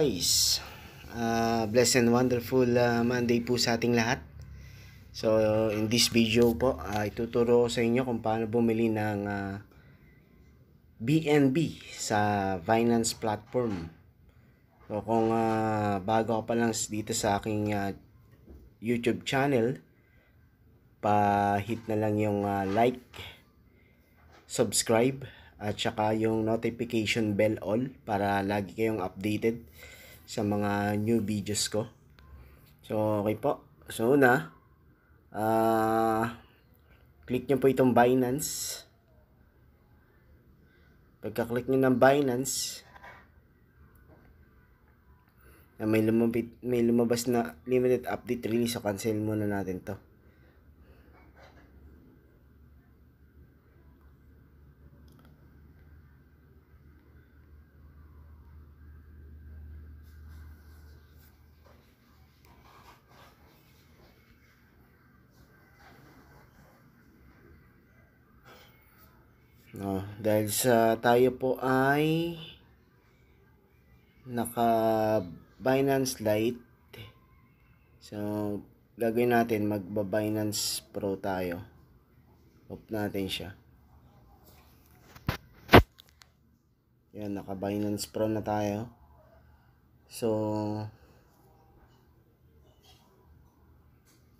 guys uh, ah, blessed and wonderful uh, Monday po sa ating lahat so in this video po uh, ituturo sa inyo kung paano bumili ng uh, BNB sa Binance platform so kung uh, bago ka pa lang dito sa aking uh, YouTube channel pa hit na lang yung uh, like subscribe at saka yung notification bell all para lagi kayong updated sa mga new videos ko. So, okay po. So, una, uh, click nyo po itong Binance. Pagka-click nyo ng Binance, na may, lumabit, may lumabas na limited update release, so cancel muna natin to. Dahil sa tayo po ay naka Binance Lite. So, gagawin natin magba-Binance Pro tayo. Off natin siya. Yan, naka-Binance Pro na tayo. So,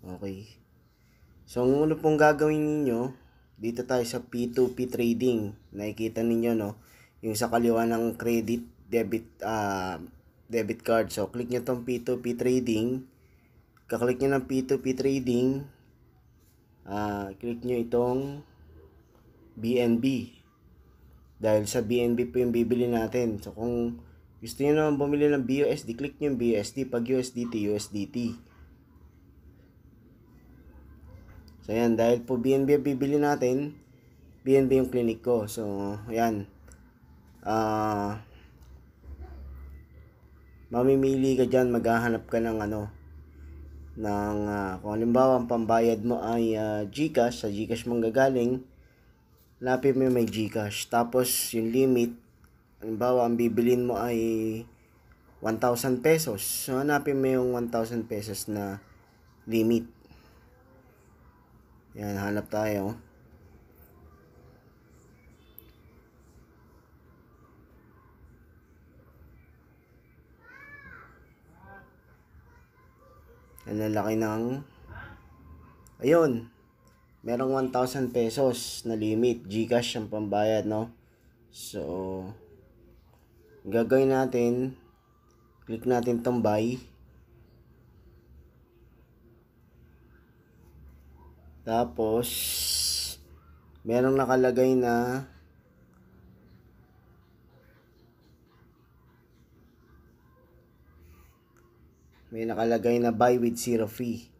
okay. So, ang una pong gagawin ninyo, dito tayo sa P2P trading. Nakikita ninyo no, yung sa kaliwa ng credit debit uh, debit card. So click niyo tong P2P trading. Kaklik niyo ng P2P trading. Uh, click niyo itong BNB. Dahil sa BNB po yung bibili natin. So kung gusto niyo naman bumili ng BUSD, click niyo yung BUSD. Pag USDT, USDT. So, ayan. Dahil po BNB bibili natin, BNB yung clinic ko. So, ayan. Ah... Uh, mamimili ka dyan, maghahanap ka ng ano, ng, uh, kung halimbawa ang pambayad mo ay uh, Gcash, sa Gcash mong gagaling, lapit mo may Gcash. Tapos, yung limit, halimbawa, ang bibilin mo ay 1,000 pesos. So, hanapin mo yung 1,000 pesos na limit. Yan, hanap tayo. Yan, ang laki ng... Ayun. Merong 1,000 pesos na limit. Gcash ang pambayad, no? So, gagawin natin. Click natin tong buy. Tapos, merong nakalagay na may nakalagay na buy with zero fee.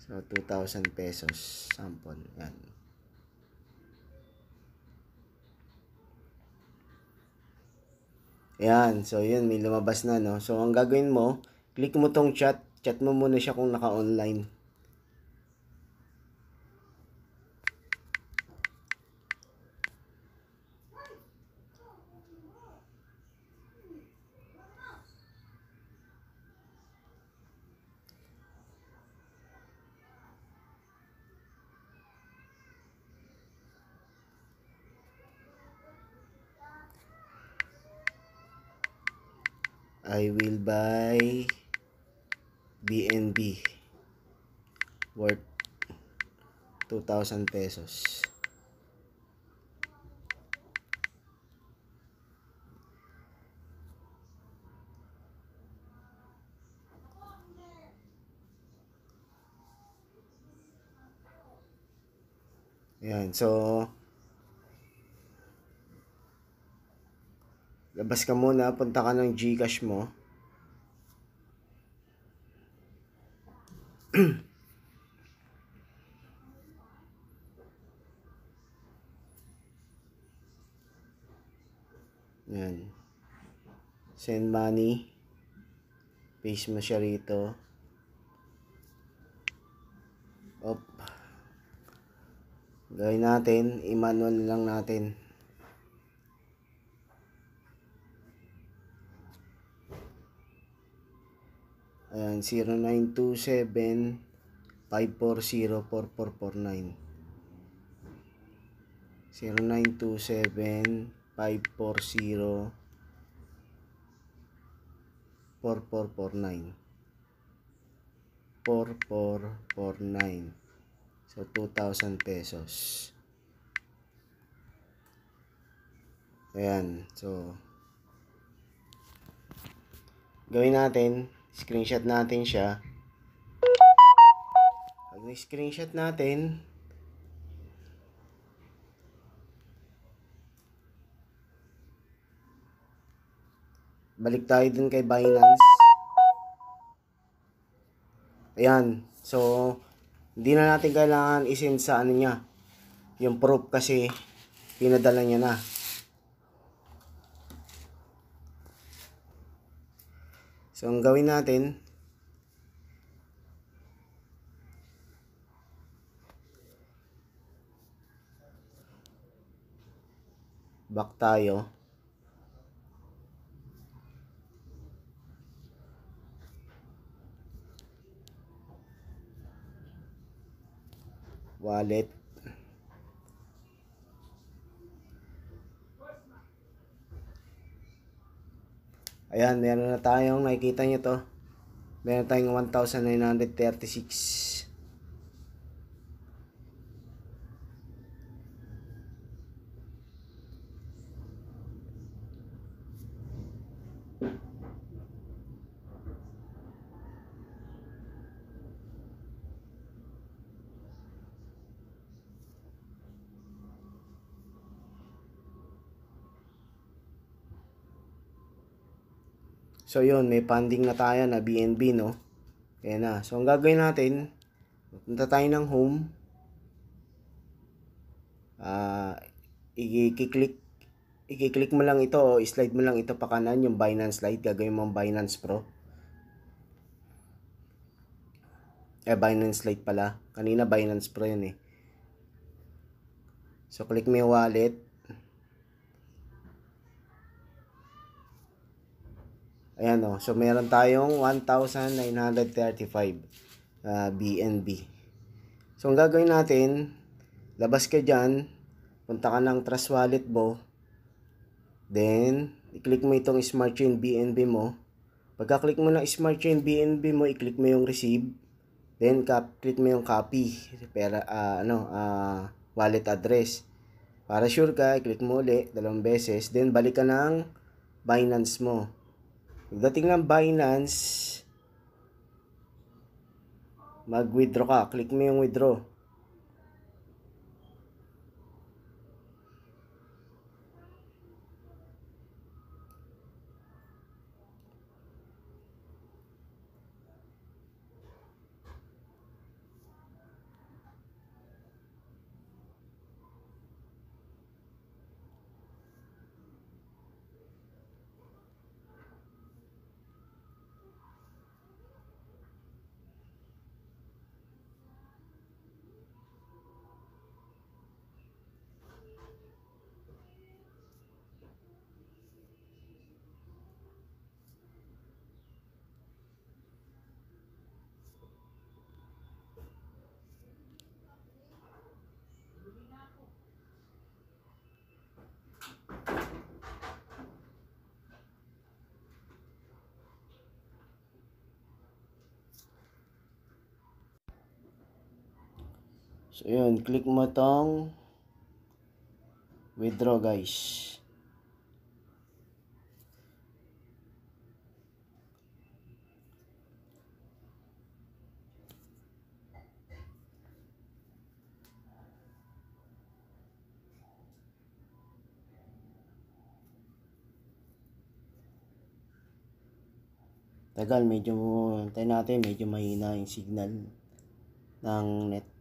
So, 2,000 pesos. Sample. Yan. Yan. So, yun. May lumabas na, no? So, ang gagawin mo, click mo tong chat Chat mo muna siya kung naka-online. I will buy BNB worth 2,000 pesos. Ayan, so labas ka muna, punta ka ng GCash mo. Yan. Send money. Paste mo siya rito. Op. Gawin natin. I-manual lang natin. 0927 540 4449 0927 540 4449 4449 So 2,000 pesos Ayan So Gawin natin Screenshot natin siya. Pag screenshot natin, balik tayo dun kay Binance. Ayan. So, hindi na natin kailangan isend sa ano niya. Yung proof kasi pinadala niya na. So, ang gawin natin, back tayo. Wallet. Ayan, meron na tayong, nakikita nyo to. Meron tayong 1,936 So yun, may funding na tayo na BNB no. Kaya na. So ang gagawin natin, punta tayo ng home. Ah, uh, i-click i-click mo lang ito o slide mo lang ito pa kanan yung Binance Lite, gagawin mo ang Binance Pro. Eh Binance Lite pala. Kanina Binance Pro 'yun eh. So click mo yung wallet. Ayan o. Oh. So, meron tayong 1,935 uh, BNB. So, ang gagawin natin, labas ka dyan, punta ka ng Trust Wallet mo, then, i-click mo itong Smart Chain BNB mo. Pagka-click mo ng Smart Chain BNB mo, i-click mo yung receive, then, click mo yung copy, pera, uh, ano, uh, wallet address. Para sure ka, i-click mo ulit, dalawang beses, then, balik ka ng Binance mo. Pagdating ng Binance, mag-withdraw ka. Click mo yung withdraw. So, yun. Click mo tong withdraw, guys. Tagal, medyo, tayo natin, medyo mahina yung signal ng net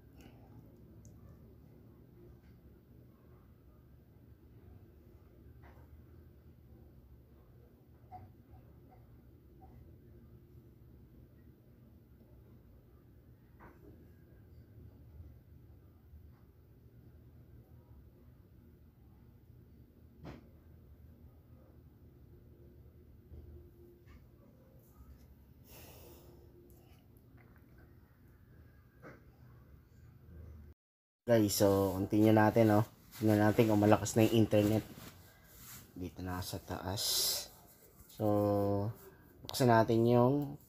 Guys, so continue natin, no. Oh. Tingnan natin kung malakas na yung internet. Dito na sa taas. So, buksan natin yung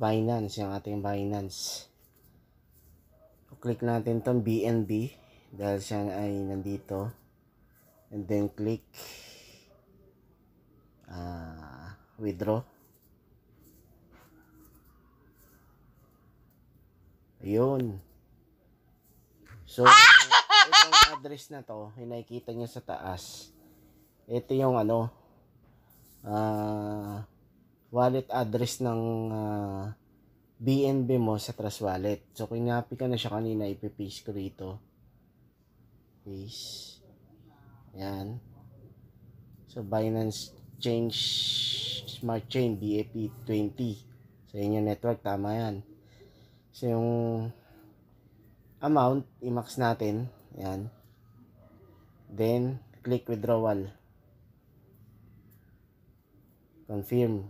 Binance, yung ating Binance. So, click natin tong BNB dahil siya ay nandito. And then click uh, withdraw. Ayun. So, ah! itong address na to, yung nakikita nyo sa taas, ito yung ano, uh, wallet address ng uh, ah, BNB mo sa Trust Wallet. So, kinyapi ka na siya kanina, ipipaste ko rito. Paste. Yan. So, Binance Change Smart Chain BAP20. So, yun network. Tama yan. So, yung amount, i-max natin. Ayan. Then, click withdrawal. Confirm.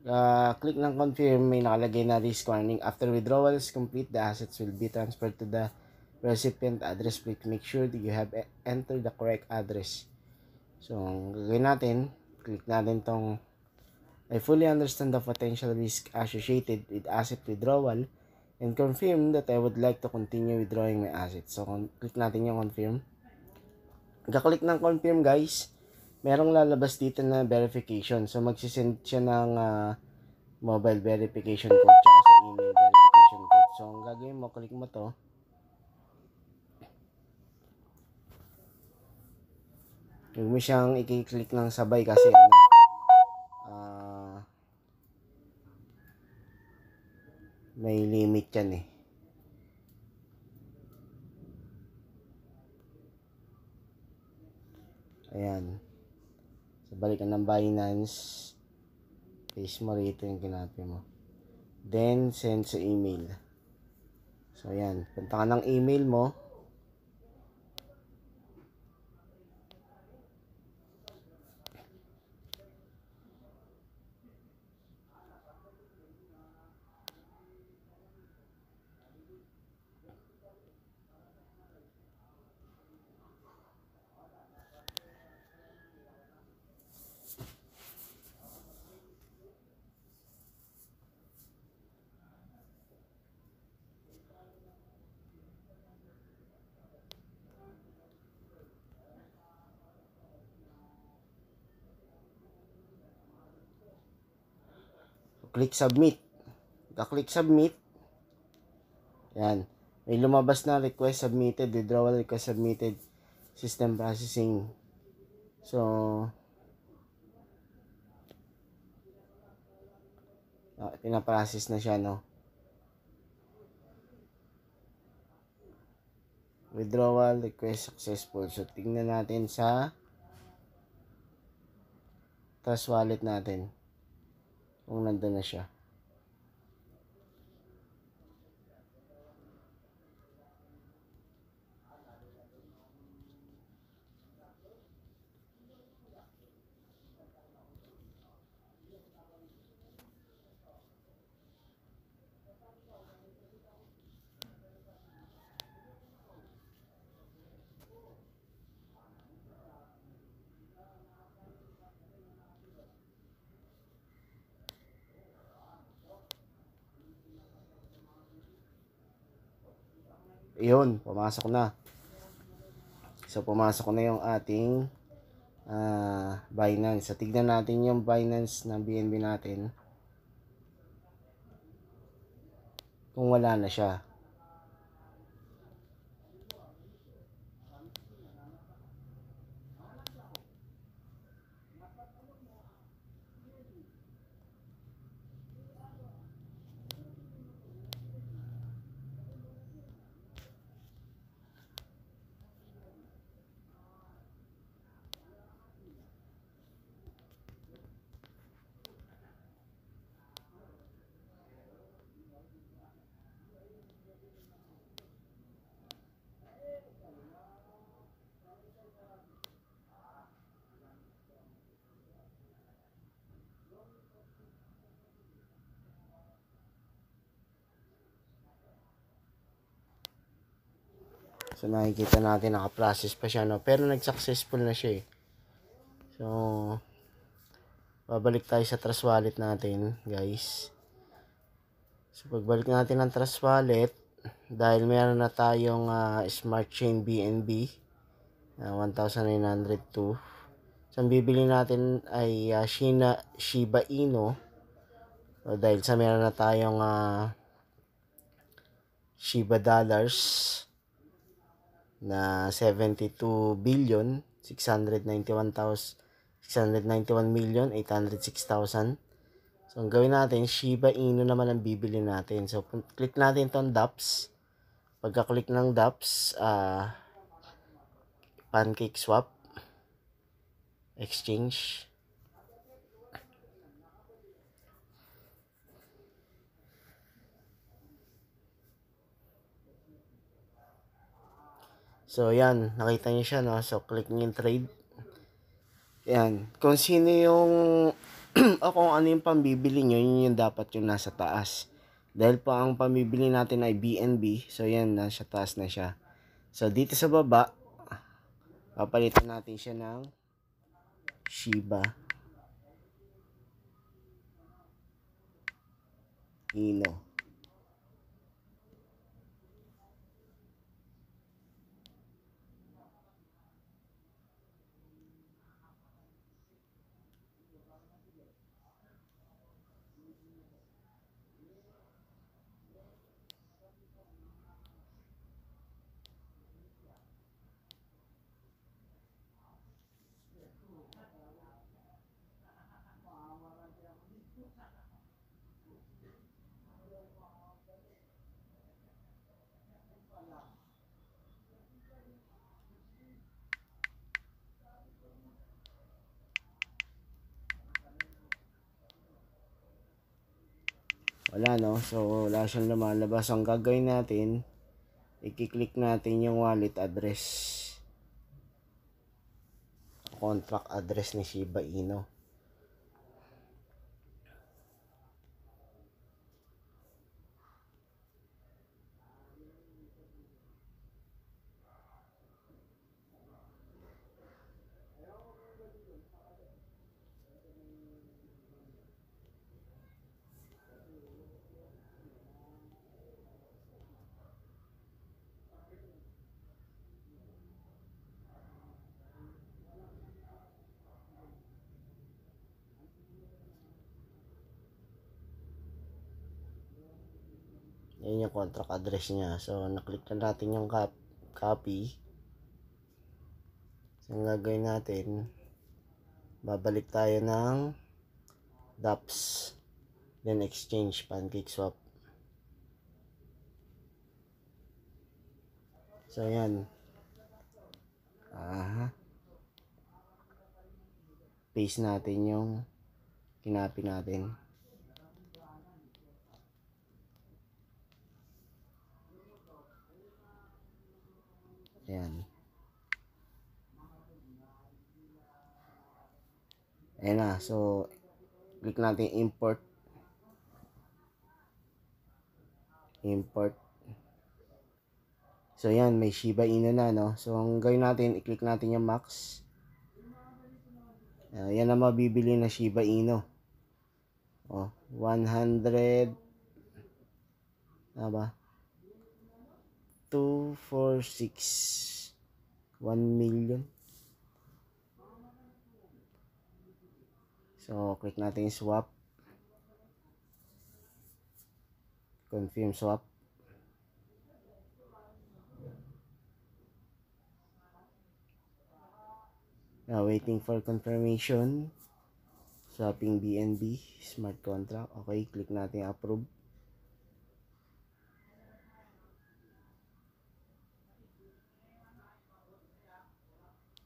Uh, click ng confirm, may nakalagay na risk warning. After withdrawal is complete, the assets will be transferred to the recipient address. Please make sure that you have e-, entered the correct address. So, ang gagawin natin, click natin tong I fully understand the potential risk associated with asset withdrawal and confirm that I would like to continue withdrawing my assets. So, click natin yung confirm. Kaklik ng confirm guys, merong lalabas dito na verification. So, magsisend siya ng uh, mobile verification code tsaka sa email verification code. So, ang gagawin mo, click mo to. Huwag mo siyang i-click lang sabay kasi ano, umiikot yan eh. Ayan. Sa balikan ng Binance. Paste mo rito yung ginapi mo. Then, send sa email. So, ayan. Punta ka ng email mo. click submit. Ka-click submit. Yan. May lumabas na request submitted, withdrawal request submitted, system processing. So, uh, pinaprocess na siya, no? Withdrawal request successful. So, tingnan natin sa Trust Wallet natin kung nandun na siya. Iyon, pumasok na. So, pumasok na yung ating uh, Binance. So, tignan natin yung Binance ng BNB natin. Kung wala na siya. So nakikita natin naka-process pa siya no. Pero nag-successful na siya eh. So babalik tayo sa trust wallet natin, guys. So pagbalik natin ng trust wallet dahil meron na tayong uh, smart chain BNB na uh, 1902. So ang bibili natin ay uh, Shina, Shiba Inu. So, dahil sa meron na tayong uh, Shiba dollars na 72 billion 691,000 million 806,000 So, ang gawin natin, Shiba Inu naman ang bibili natin. So, click natin itong DAPS. Pagka-click ng DAPS, uh, ah, pancake swap, exchange, So, yan. Nakita niyo siya, no? So, click niyo yung trade. Yan. Kung sino yung... o kung ano yung pambibili niyo, yun yung dapat yung nasa taas. Dahil po ang pambibili natin ay BNB. So, yan. Nasa taas na siya. So, dito sa baba, papalitan natin siya ng Shiba Inu. wala no so wala siyang lumalabas ang gagawin natin i-click natin yung wallet address contract address ni Shiba Inu Yan yung contract address niya. So, naklik na natin yung cop copy. So, ang gagawin natin, babalik tayo ng DAPS. Then, exchange pancake swap. So, yan. Aha. Paste natin yung kinapi natin. Ayan. Ayan na. So, click natin import. Import. So, ayan. May Shiba Inu na, no? So, ang gawin natin, i-click natin yung max. Uh, yan ang mabibili na Shiba Inu. Oh, 100 Tama ba? two four six one million so click natin swap confirm swap Now, waiting for confirmation. Swapping BNB, smart contract. Okay, click natin approve.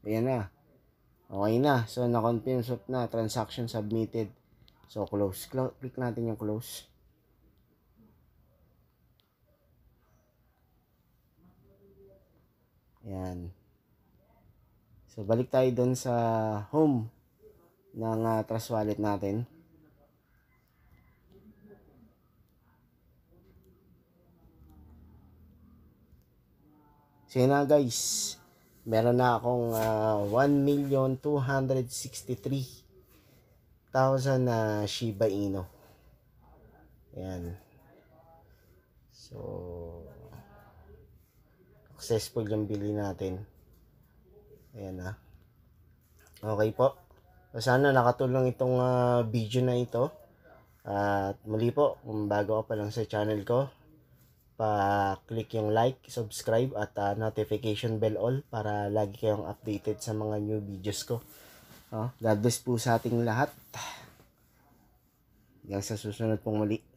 Ayan na. Okay na. So, na-confirm na. Transaction submitted. So, close. Cl click natin yung close. Ayan. So, balik tayo doon sa home ng uh, Trust Wallet natin. So, yun na guys meron na akong uh, ah, 1,263,000 na Shiba Inu. Ayan. So, successful yung bili natin. Ayan na. Ah. Okay po. sana nakatulong itong uh, video na ito. at muli po, kung bago ka pa lang sa channel ko, pa-click yung like, subscribe at uh, notification bell all para lagi kayong updated sa mga new videos ko. Oh, God bless po sa ating lahat. Hanggang sa susunod pong muli.